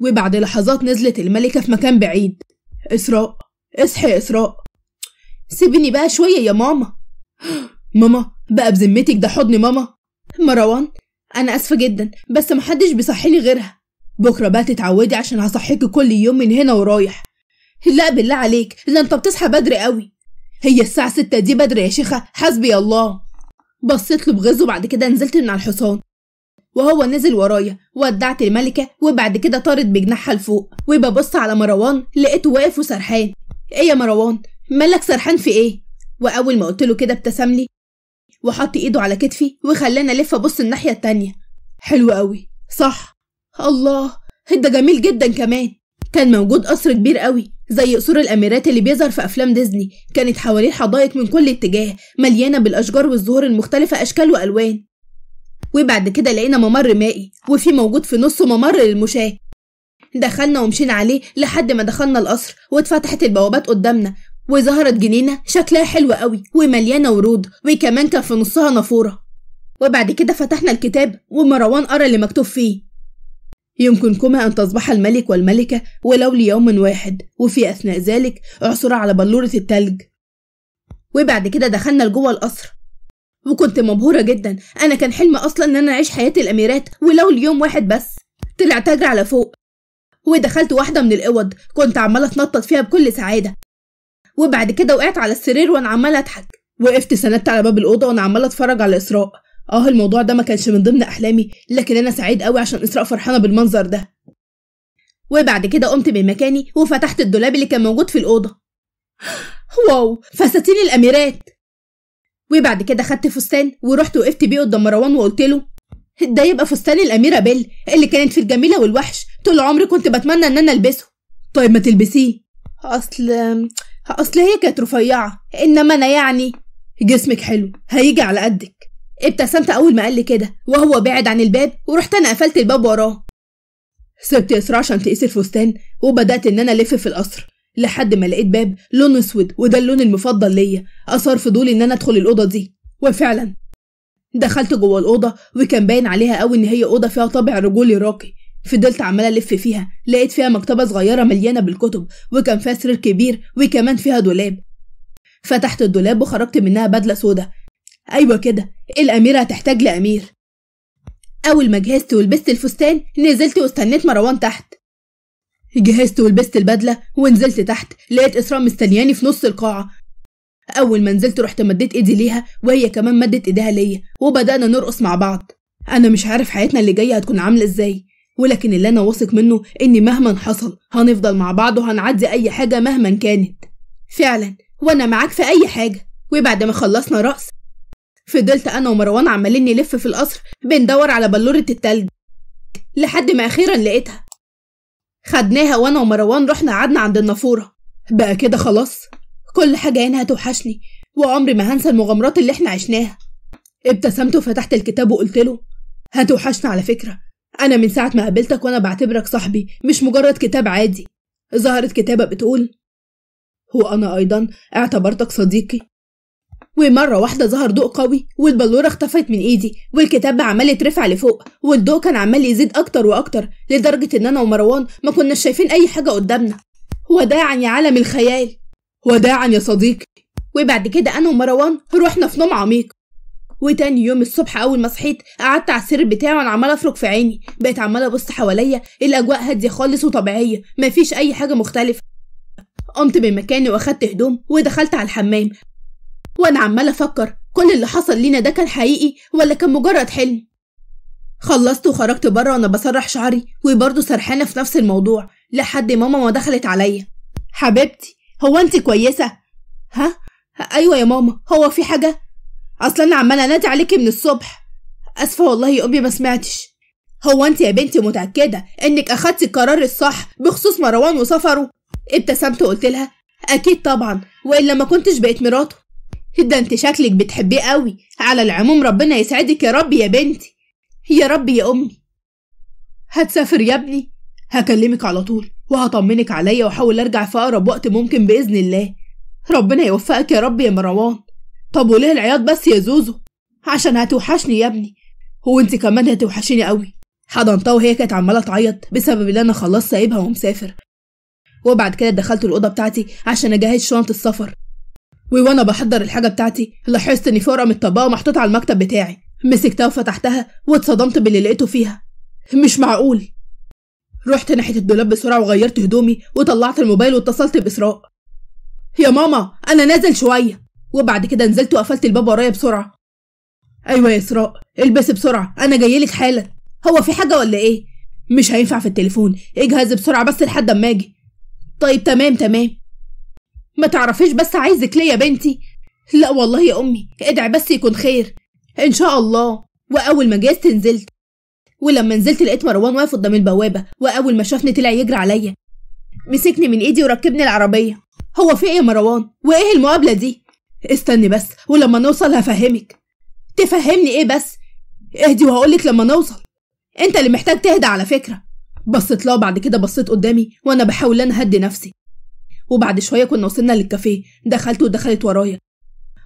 وبعد لحظات نزلت الملكة في مكان بعيد إسراء اصحي إسراء سيبني بقى شوية يا ماما ماما بقى بذمتك ده حضن ماما مروان أنا آسفة جدا بس محدش بيصحيلي غيرها بكرة بقى تتعودي عشان هصحيكي كل يوم من هنا ورايح لا بالله عليك ده انت بتصحى بدري قوي هي الساعة ستة دي بدري يا شيخة حسبي الله بصيت له بغزه بعد كده نزلت من على الحصان وهو نزل ورايا ودعت الملكة وبعد كده طارت بجناحها لفوق وببص على مروان لقيته واقف وسرحان ايه يا مروان مالك سرحان في ايه واول ما قلت له كده ابتسم لي وحط ايده على كتفي وخلاني الف ابص الناحيه التانية حلو قوي صح الله ده جميل جدا كمان كان موجود قصر كبير قوي زي قصور الاميرات اللي بيظهر في افلام ديزني كانت حواليه حدائق من كل اتجاه مليانه بالاشجار والزهور المختلفه اشكال والوان وبعد كده لقينا ممر مائي وفي موجود في نصه ممر للمشاة دخلنا ومشينا عليه لحد ما دخلنا القصر واتفتحت البوابات قدامنا وظهرت جنينة شكلها حلو قوي ومليانة ورود وكمان كان في نصها نافورة وبعد كده فتحنا الكتاب ومروان قرا اللي مكتوب فيه يمكنكما أن تصبح الملك والملكة ولو ليوم واحد وفي أثناء ذلك عثر على بلورة التلج وبعد كده دخلنا لجوه القصر وكنت مبهورة جدا أنا كان حلمي أصلا إن أنا أعيش حياة الأميرات ولو ليوم واحد بس طلعت أجري على فوق ودخلت واحدة من الأوض كنت عمالة أتنطط فيها بكل سعادة وبعد كده وقعت على السرير وأنا عمالة أضحك وقفت سندت على باب الأوضة وأنا عمالة أتفرج على إسراء آه الموضوع ده ما كانش من ضمن أحلامي لكن أنا سعيد قوي عشان إسراء فرحانة بالمنظر ده وبعد كده قمت من مكاني وفتحت الدولاب اللي كان موجود في الأوضة واو فساتين الأميرات وبعد كده خدت فستان ورحت وقفت بيه قدام مروان وقلت له ده يبقى فستان الأميرة بيل اللي كانت في الجميلة والوحش طول عمري كنت بتمنى إن أنا ألبسه طيب ما تلبسيه أصل أصل هي كانت رفيعة إنما أنا يعني جسمك حلو هيجي على قدك ابتسمت أول ما قال لي كده وهو بعد عن الباب ورحت أنا قفلت الباب وراه سبت يسرى عشان تقيس الفستان وبدأت إن أنا ألف في القصر لحد ما لقيت باب لونه اسود وده اللون المفضل ليا اثار فضولي ان انا ادخل الاوضه دي وفعلا دخلت جوه الاوضه وكان باين عليها قوي ان هي اوضه فيها طابع رجولي راقي فضلت عماله الف فيها لقيت فيها مكتبه صغيره مليانه بالكتب وكان فيها سرير كبير وكمان فيها دولاب فتحت الدولاب وخرجت منها بدله سودا ايوه كده الاميره هتحتاج لامير اول ما جهزت ولبست الفستان نزلت واستنيت مروان تحت جهزت ولبست البدلة ونزلت تحت لقيت إسراء مستنياني في نص القاعة أول ما نزلت رحت مديت إيدي ليها وهي كمان مدت إيديها ليا وبدأنا نرقص مع بعض أنا مش عارف حياتنا اللي جاية هتكون عاملة إزاي ولكن اللي أنا واثق منه إن مهما حصل هنفضل مع بعض وهنعدي أي حاجة مهما كانت فعلا وأنا معاك في أي حاجة وبعد ما خلصنا رقص فضلت أنا ومروان عمالين نلف في القصر بندور على بلورة التلج لحد ما أخيرا لقيتها خدناها وانا ومروان رحنا قعدنا عند النافوره بقى كده خلاص كل حاجه هنا هتوحشني وعمري ما هنسى المغامرات اللي احنا عشناها ابتسمت وفتحت الكتاب وقلت له هتوحشنا على فكره انا من ساعه ما قابلتك وانا بعتبرك صاحبي مش مجرد كتاب عادي ظهرت كتابه بتقول وانا ايضا اعتبرتك صديقي ومرة واحدة ظهر ضوء قوي والبلورة اختفت من ايدي والكتاب عمال يترفع لفوق والضوء كان عمال يزيد اكتر واكتر لدرجة ان انا ومروان ما كناش شايفين اي حاجة قدامنا وداعا يا عالم الخيال وداعا يا صديقي وبعد كده انا ومروان رحنا في نوم عميق وتاني يوم الصبح اول ما صحيت قعدت على السرير بتاعي وانا عمال افرك في عيني بقيت عمال ابص حواليا الاجواء هاديه خالص وطبيعيه مفيش اي حاجه مختلفه قمت من مكاني واخدت هدوم ودخلت على الحمام وأنا عمال أفكر كل اللي حصل لينا ده كان حقيقي ولا كان مجرد حلم خلصت وخرجت بره وأنا بسرح شعري وبرضه سرحانة في نفس الموضوع لحد ماما ما دخلت عليا حبيبتي هو أنت كويسة؟ ها؟ أيوة يا ماما هو في حاجة؟ أصل أنا عمالة أنادي عليكي من الصبح أسفة والله يا أمي ما سمعتش هو أنت يا بنتي متأكدة إنك أخدتي القرار الصح بخصوص مروان وسفره؟ ابتسمت وقلت لها أكيد طبعا وإلا ما كنتش بقيت مراته ده انت شكلك بتحبيه قوي على العموم ربنا يسعدك يا رب يا بنتي يا رب يا امي هتسافر يا ابني هكلمك على طول وهطمنك عليا واحاول ارجع في اقرب وقت ممكن باذن الله ربنا يوفقك يا رب يا مروان طب وليه العياط بس يا زوزو عشان هتوحشني يا ابني وانت كمان هتوحشيني قوي حضنتها وهي كانت عماله تعيط بسبب ان انا خلاص سايبها ومسافر وبعد كده دخلت الاوضه بتاعتي عشان اجهز شنط السفر وانا بحضر الحاجة بتاعتي لاحظت إن في ورقة متطبقة محطوطة على المكتب بتاعي مسكتها وفتحتها واتصدمت باللي لقيته فيها مش معقول رحت ناحية الدولاب بسرعة وغيرت هدومي وطلعت الموبايل واتصلت بإسراء يا ماما أنا نازل شوية وبعد كده نزلت وقفلت الباب ورايا بسرعة أيوة يا إسراء البسي بسرعة أنا جايلك حالا هو في حاجة ولا إيه؟ مش هينفع في التليفون اجهز بسرعة بس لحد أما أجي طيب تمام تمام ما تعرفيش بس عايزك ليا يا بنتي لا والله يا امي ادعي بس يكون خير ان شاء الله واول ما جيت نزلت ولما نزلت لقيت مروان واقف قدام البوابه واول ما شافني طلع يجري عليا مسكني من ايدي وركبني العربيه هو في ايه يا مروان وايه المقابله دي استني بس ولما نوصل هفهمك تفهمني ايه بس اهدي وهقولك لما نوصل انت اللي محتاج تهدى على فكره بصيت له بعد كده بصيت قدامي وانا بحاول ان اهدي نفسي وبعد شوية كنا وصلنا للكافيه دخلت ودخلت ورايا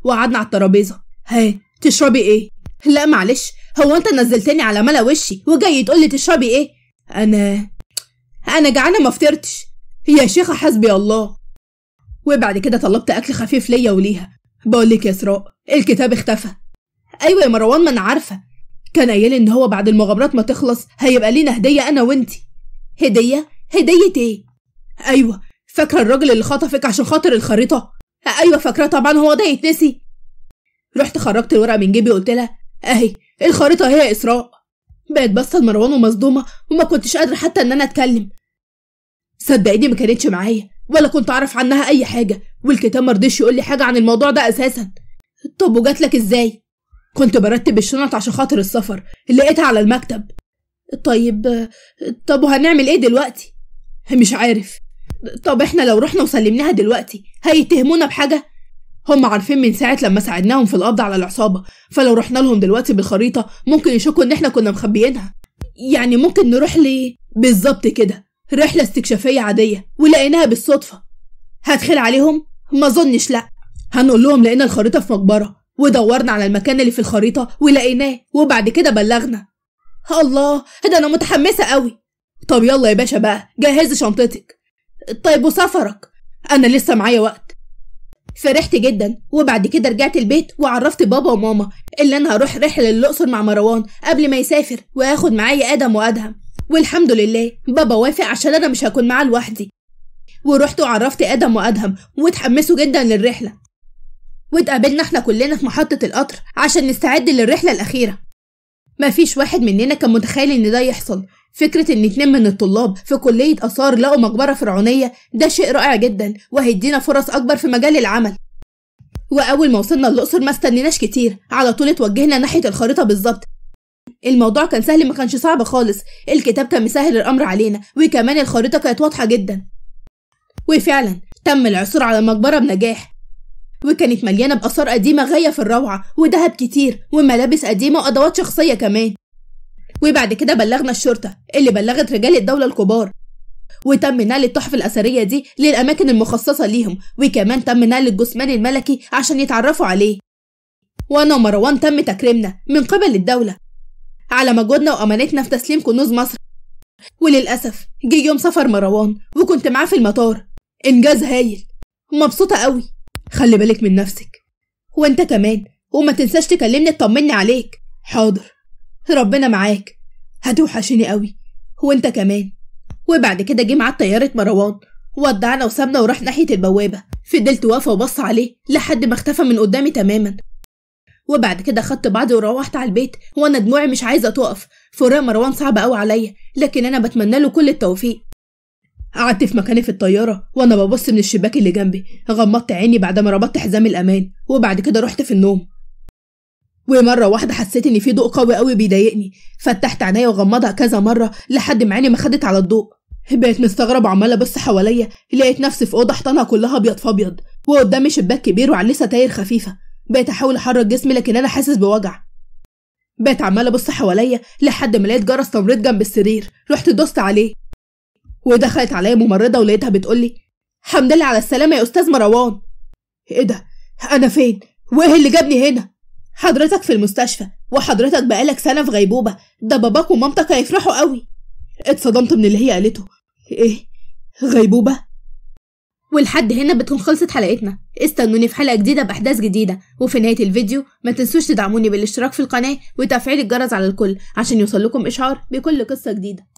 وقعدنا على الترابيزة ها تشربي ايه؟ لا معلش هو انت نزلتني على ملا وشي وجاي تقول لي تشربي ايه؟ انا انا جعانة ما فطرتش يا شيخة حسبي الله وبعد كده طلبت اكل خفيف ليا وليها بقول لك يا اسراء الكتاب اختفى ايوه يا مروان ما انا عارفه كان قايل ان هو بعد المغامرات ما تخلص هيبقى لينا هديه انا وانتي هديه هديه ايه ايوه فاكره الراجل اللي خطفك عشان خاطر الخريطه ايوه فاكرة طبعا هو ده يتنسي رحت خرجت الورقه من جيبي وقلت لها اهي الخريطه هي اسراء بقت باصه مروان ومصدومه وما كنتش قادره حتى ان انا اتكلم صدقيني ما كانتش معايا ولا كنت اعرف عنها اي حاجه والكتاب مرضيش يقول لي حاجه عن الموضوع ده اساسا طب وجات لك ازاي كنت برتب الشنط عشان خاطر السفر لقيتها على المكتب طيب طب وهنعمل ايه دلوقتي مش عارف طب احنا لو رحنا وسلمناها دلوقتي هيتهمونا بحاجة؟ هم عارفين من ساعة لما ساعدناهم في القبض على العصابة فلو رحنا لهم دلوقتي بالخريطة ممكن يشكوا إن احنا كنا مخبيينها يعني ممكن نروح ليه؟ بالظبط كده رحلة استكشافية عادية ولقيناها بالصدفة هدخل عليهم؟ ما ظنش لأ هنقول لهم لقينا الخريطة في مقبرة ودورنا على المكان اللي في الخريطة ولقيناه وبعد كده بلغنا الله ده أنا متحمسة قوي طب يلا يا باشا بقى جهزي شنطتك طيب وسفرك أنا لسه معايا وقت فرحت جدا وبعد كده رجعت البيت وعرفت بابا وماما ان أنا هروح رحلة للأقصر مع مروان قبل ما يسافر وآخد معايا آدم وأدهم والحمد لله بابا وافق عشان أنا مش هكون معاه لوحدي ورحت وعرفت آدم وأدهم واتحمسوا جدا للرحلة واتقابلنا احنا كلنا في محطة القطر عشان نستعد للرحلة الأخيرة مفيش واحد مننا كان متخيل إن ده يحصل فكرة إن اتنين من الطلاب في كلية آثار لقوا مقبرة فرعونية ده شيء رائع جدا وهيدينا فرص أكبر في مجال العمل وأول ما وصلنا الأقصر ما استنيناش كتير على طول اتوجهنا ناحية الخريطة بالظبط الموضوع كان سهل ما كانش صعب خالص الكتاب كان مسهل الأمر علينا وكمان الخريطة كانت واضحة جدا وفعلا تم العثور على المقبرة بنجاح وكانت مليانة بآثار قديمة غاية في الروعة وذهب كتير وملابس قديمة وأدوات شخصية كمان وبعد كده بلغنا الشرطة اللي بلغت رجال الدولة الكبار وتم نقل التحف الأثرية دي للأماكن المخصصة ليهم وكمان تم نقل الجثمان الملكي عشان يتعرفوا عليه وأنا ومروان تم تكريمنا من قبل الدولة على مجهودنا وأمانتنا في تسليم كنوز مصر وللأسف جه يوم سفر مروان وكنت معاه في المطار إنجاز هايل مبسوطة قوي خلي بالك من نفسك وانت كمان وما تنساش تكلمني تطمني عليك حاضر ربنا معاك هتوحشني قوي وانت كمان وبعد كده جه معاه طياره مروان ودعنا وسابنا وراح ناحيه البوابه فضلت واقفه وبص عليه لحد ما اختفى من قدامي تماما وبعد كده خدت بعضي وروحت على البيت وانا دموعي مش عايزه تقف فراق مروان صعب قوي عليا لكن انا بتمنى له كل التوفيق قعدت في مكاني في الطيارة وأنا ببص من الشباك اللي جنبي غمضت عيني بعد ما ربطت حزام الأمان وبعد كده رحت في النوم ومرة واحدة حسيت إن في ضوء قوي قوي بيضايقني فتحت عينيا وغمضها كذا مرة لحد ما عيني ما خدت على الضوء بقيت مستغربة عمالة أبص حواليا لقيت نفسي في أوضة حيطانها كلها أبيض فأبيض وقدامي شباك كبير وعليه ستاير خفيفة بقيت أحاول أحرك جسمي لكن أنا حاسس بوجع بقيت عمالة أبص حواليا لحد ما لقيت جرس تمريض جنب السرير رحت دوست عليه ودخلت عليا ممرضة ولقيتها بتقولي الحمد لله على السلامة يا أستاذ مروان إيه ده؟ أنا فين؟ وإيه اللي جابني هنا؟ حضرتك في المستشفى وحضرتك بقالك سنة في غيبوبة ده باباك ومامتك هيفرحوا قوي اتصدمت من اللي هي قالته ايه غيبوبة ولحد هنا بتكون خلصت حلقتنا استنوني في حلقة جديدة بأحداث جديدة وفي نهاية الفيديو ما تنسوش تدعموني بالاشتراك في القناة وتفعيل الجرس على الكل عشان يوصلكم إشعار بكل قصة جديدة